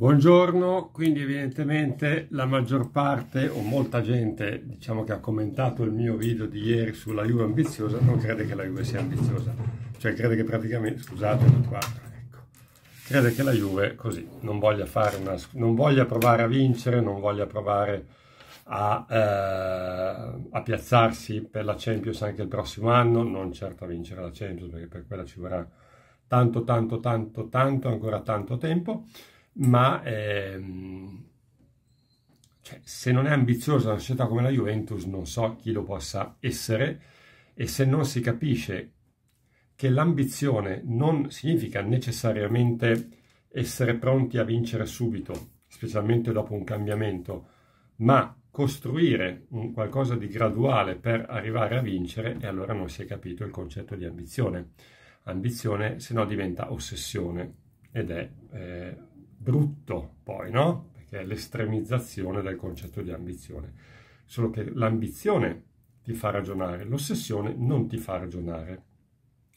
Buongiorno, quindi evidentemente la maggior parte o molta gente diciamo che ha commentato il mio video di ieri sulla Juve ambiziosa non crede che la Juve sia ambiziosa, cioè crede che praticamente, scusate qua, ecco, crede che la Juve così non voglia, fare una, non voglia provare a vincere, non voglia provare a, eh, a piazzarsi per la Champions anche il prossimo anno, non certo a vincere la Champions perché per quella ci vorrà tanto tanto tanto tanto ancora tanto tempo, ma ehm, cioè, se non è ambiziosa una società come la Juventus non so chi lo possa essere e se non si capisce che l'ambizione non significa necessariamente essere pronti a vincere subito, specialmente dopo un cambiamento, ma costruire un qualcosa di graduale per arrivare a vincere e allora non si è capito il concetto di ambizione. Ambizione se no diventa ossessione ed è eh, brutto poi, no? Perché è l'estremizzazione del concetto di ambizione. Solo che l'ambizione ti fa ragionare, l'ossessione non ti fa ragionare.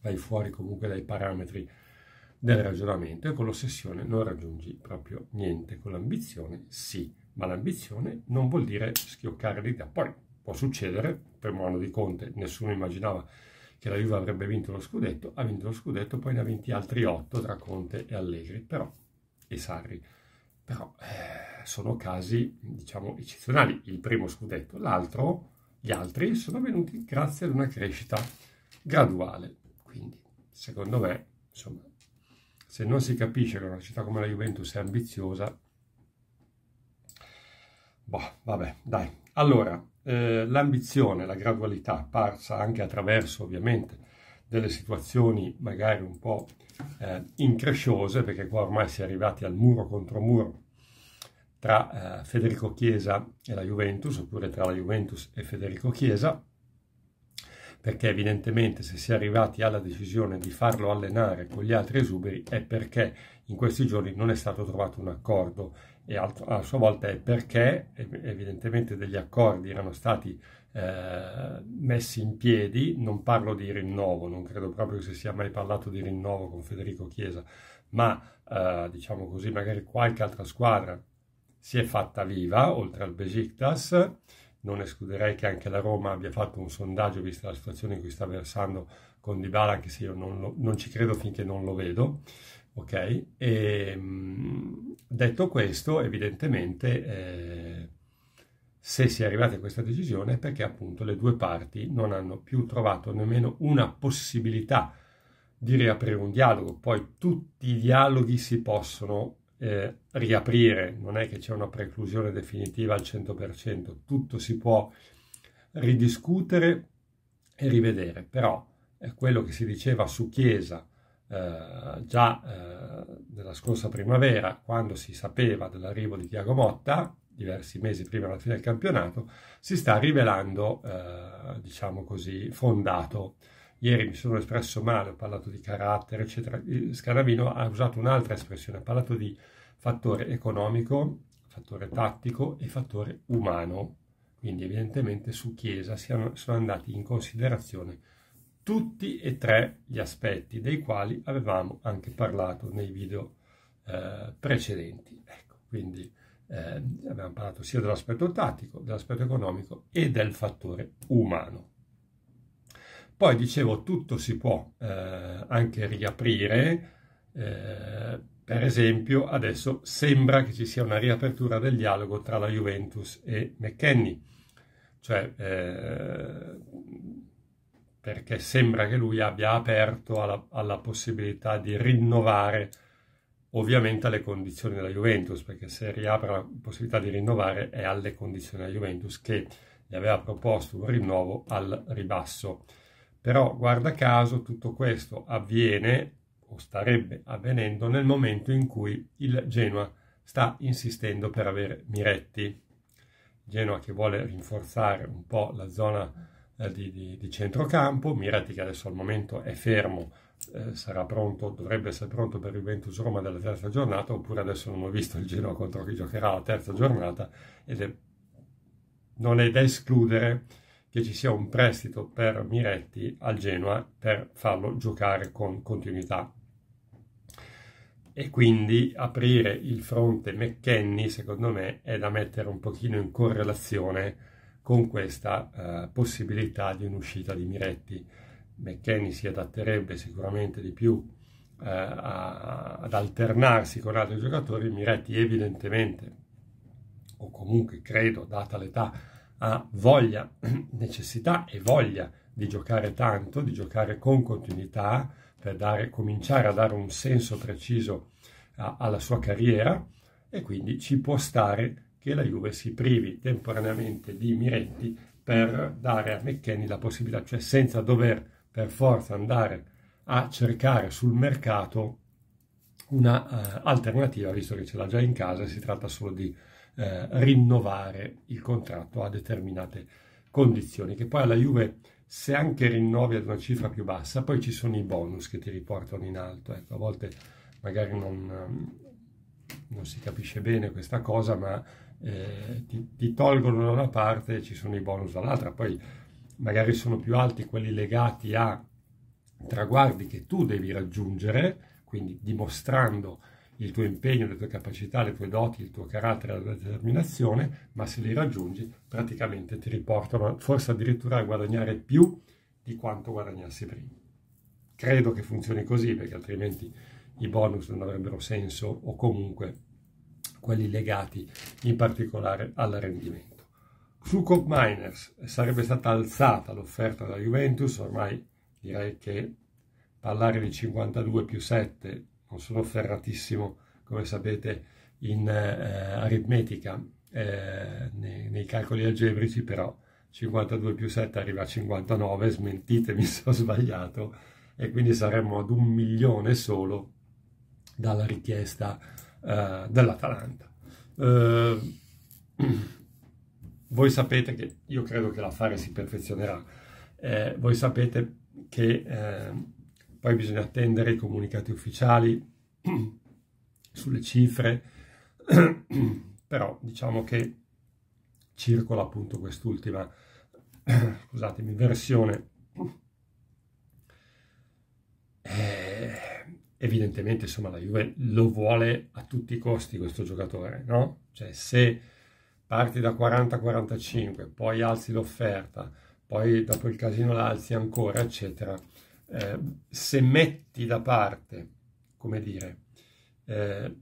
Vai fuori comunque dai parametri del ragionamento e con l'ossessione non raggiungi proprio niente. Con l'ambizione sì, ma l'ambizione non vuol dire schioccare l'idea. Poi può succedere, per mano di Conte nessuno immaginava che la Juve avrebbe vinto lo scudetto, ha vinto lo scudetto, poi ne ha vinti altri otto tra Conte e Allegri, però i Sarri. Però eh, sono casi, diciamo, eccezionali. Il primo scudetto, l'altro, gli altri sono venuti grazie ad una crescita graduale. Quindi, secondo me, insomma, se non si capisce che una città come la Juventus è ambiziosa, boh, vabbè, dai. Allora, eh, l'ambizione, la gradualità, parsa anche attraverso, ovviamente, delle situazioni magari un po' eh, incresciose, perché qua ormai si è arrivati al muro contro muro tra eh, Federico Chiesa e la Juventus, oppure tra la Juventus e Federico Chiesa, perché evidentemente se si è arrivati alla decisione di farlo allenare con gli altri esuberi è perché in questi giorni non è stato trovato un accordo e a sua volta è perché evidentemente degli accordi erano stati eh, messi in piedi, non parlo di rinnovo, non credo proprio che si sia mai parlato di rinnovo con Federico Chiesa, ma eh, diciamo così magari qualche altra squadra si è fatta viva oltre al Besiktas, non escluderei che anche la Roma abbia fatto un sondaggio vista la situazione in cui sta versando con Dybala, anche se io non, lo, non ci credo finché non lo vedo. Ok, e, ehm, detto questo, evidentemente eh, se si è arrivati a questa decisione è perché appunto le due parti non hanno più trovato nemmeno una possibilità di riaprire un dialogo. Poi tutti i dialoghi si possono eh, riaprire, non è che c'è una preclusione definitiva al 100%, tutto si può ridiscutere e rivedere, però è quello che si diceva su Chiesa eh, già eh, nella scorsa primavera, quando si sapeva dell'arrivo di Tiago Motta, diversi mesi prima della fine del campionato, si sta rivelando, eh, diciamo così, fondato. Ieri mi sono espresso male, ho parlato di carattere, eccetera. Scanavino ha usato un'altra espressione, ha parlato di fattore economico, fattore tattico e fattore umano. Quindi evidentemente su Chiesa siano, sono andati in considerazione tutti e tre gli aspetti dei quali avevamo anche parlato nei video eh, precedenti. Ecco, quindi eh, abbiamo parlato sia dell'aspetto tattico, dell'aspetto economico e del fattore umano. Poi dicevo, tutto si può eh, anche riaprire, eh, per esempio adesso sembra che ci sia una riapertura del dialogo tra la Juventus e McKenny, cioè eh, perché sembra che lui abbia aperto alla, alla possibilità di rinnovare ovviamente alle condizioni della Juventus, perché se riapre la possibilità di rinnovare è alle condizioni della Juventus che gli aveva proposto un rinnovo al ribasso. Però guarda caso tutto questo avviene o starebbe avvenendo nel momento in cui il Genoa sta insistendo per avere Miretti. Genoa che vuole rinforzare un po' la zona eh, di, di, di, centrocampo, Miretti, che adesso al momento è fermo, eh, sarà pronto, dovrebbe essere pronto per il Ventus Roma della terza giornata, oppure adesso non ho visto il Genoa contro chi giocherà la terza giornata, ed è, non è da escludere che ci sia un prestito per Miretti al Genoa per farlo giocare con continuità e quindi aprire il fronte McKenny secondo me è da mettere un pochino in correlazione con questa eh, possibilità di un'uscita di Miretti. McKenny si adatterebbe sicuramente di più eh, a, ad alternarsi con altri giocatori, Miretti evidentemente, o comunque credo, data l'età, ha voglia, necessità e voglia di giocare tanto, di giocare con continuità, per dare, cominciare a dare un senso preciso a, alla sua carriera e quindi ci può stare che la Juve si privi temporaneamente di Miretti per dare a McKenny la possibilità, cioè senza dover per forza andare a cercare sul mercato un'alternativa, eh, uh, visto che ce l'ha già in casa, si tratta solo di uh, rinnovare il contratto a determinate condizioni, che poi alla Juve se anche rinnovi ad una cifra più bassa, poi ci sono i bonus che ti riportano in alto, ecco, a volte magari non, non si capisce bene questa cosa, ma eh, ti, ti, tolgono da una parte e ci sono i bonus dall'altra. Poi magari sono più alti quelli legati a traguardi che tu devi raggiungere, quindi dimostrando il tuo impegno, le tue capacità, le tue doti, il tuo carattere, la tua determinazione, ma se li raggiungi praticamente ti riportano forse addirittura a guadagnare più di quanto guadagnassi prima. Credo che funzioni così perché altrimenti i bonus non avrebbero senso o comunque quelli legati in particolare al rendimento. Su Cop Miners sarebbe stata alzata l'offerta della Juventus, ormai direi che parlare di 52 più 7 non sono ferratissimo, come sapete, in eh, aritmetica, eh, nei, nei, calcoli algebrici, però 52 più 7 arriva a 59, smentitemi se ho sbagliato, e quindi saremmo ad un milione solo dalla richiesta eh, dell'Atalanta. Uh, voi sapete che io credo che l'affare si perfezionerà, eh, voi sapete che eh, poi bisogna attendere i comunicati ufficiali sulle cifre, però diciamo che circola appunto quest'ultima, scusatemi, versione evidentemente insomma, la Juve lo vuole a tutti i costi questo giocatore, no? Cioè se parti da 40-45, poi alzi l'offerta, poi dopo il casino la alzi ancora, eccetera, eh, se metti da parte, come dire, eh,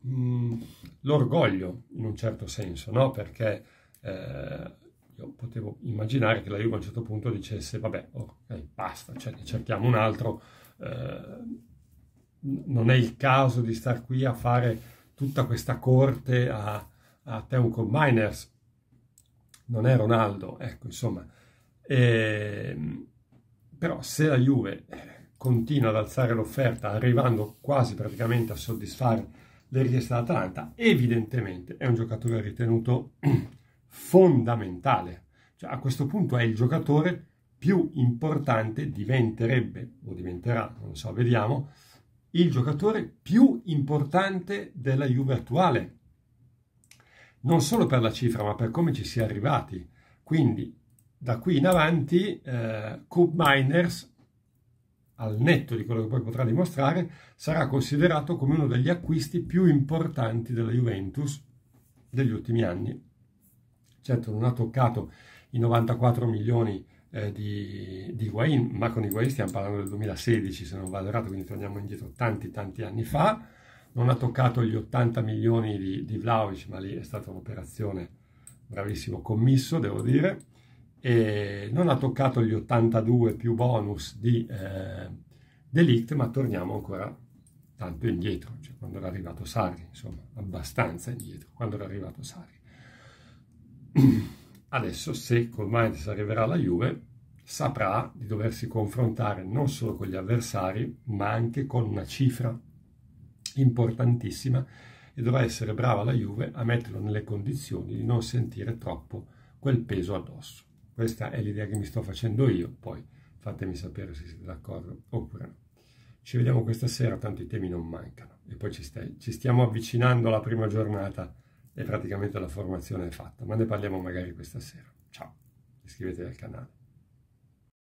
mh, mm, l'orgoglio in un certo senso, no? Perché eh, io potevo immaginare che la Juve a un certo punto dicesse vabbè, okay, basta, cioè, cerchiamo un altro eh, non è il caso di star qui a fare tutta questa corte a, a Teun Combiners, non è Ronaldo, ecco insomma. E, ehm, però se la Juve eh, continua ad alzare l'offerta arrivando quasi praticamente a soddisfare le richieste dell'Atalanta, evidentemente è un giocatore ritenuto fondamentale. Cioè, a questo punto è il giocatore più importante, diventerebbe o diventerà, non lo so, vediamo, il giocatore più importante della Juve attuale, non solo per la cifra ma per come ci si è arrivati. Quindi da qui in avanti eh, Coop Miners, al netto di quello che poi potrà dimostrare, sarà considerato come uno degli acquisti più importanti della Juventus degli ultimi anni. Certo non ha toccato i 94 milioni eh, di, di Higuain, ma con Higuain stiamo parlando del 2016 se non vado errato, quindi torniamo indietro tanti tanti anni fa, non ha toccato gli 80 milioni di, di Vlaovic, ma lì è stata un'operazione bravissimo commisso, devo dire, e non ha toccato gli 82 più bonus di eh, Delict, ma torniamo ancora tanto indietro, cioè quando era arrivato Sarri, insomma, abbastanza indietro, quando era arrivato Sarri. Adesso, se col Mainz arriverà la Juve, saprà di doversi confrontare non solo con gli avversari, ma anche con una cifra importantissima e dovrà essere brava la Juve a metterlo nelle condizioni di non sentire troppo quel peso addosso. Questa è l'idea che mi sto facendo io, poi fatemi sapere se siete d'accordo oppure no. Ci vediamo questa sera, tanto i temi non mancano e poi ci, stai, ci stiamo avvicinando alla prima giornata e praticamente la formazione è fatta, ma ne parliamo magari questa sera. Ciao, iscrivetevi al canale.